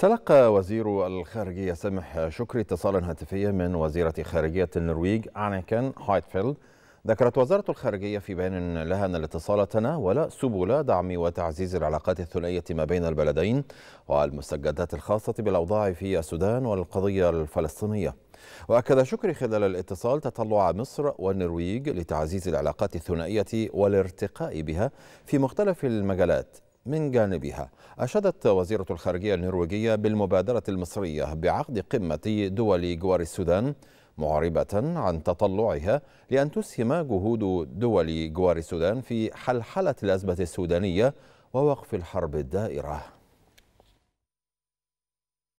تلقى وزير الخارجية سامح شكري اتصالا هاتفيا من وزيرة خارجية النرويج أنيكن هايتفيلد ذكرت وزارة الخارجية في بيان لها أن الاتصال تناول سبل دعم وتعزيز العلاقات الثنائية ما بين البلدين والمستجدات الخاصة بالأوضاع في السودان والقضية الفلسطينية وأكد شكري خلال الاتصال تطلع مصر والنرويج لتعزيز العلاقات الثنائية والارتقاء بها في مختلف المجالات من جانبها أشادت وزيرة الخارجية النرويجية بالمبادرة المصرية بعقد قمة دول جوار السودان معربة عن تطلعها لأن تسهم جهود دول جوار السودان في حلحلة الأزمة السودانية ووقف الحرب الدائرة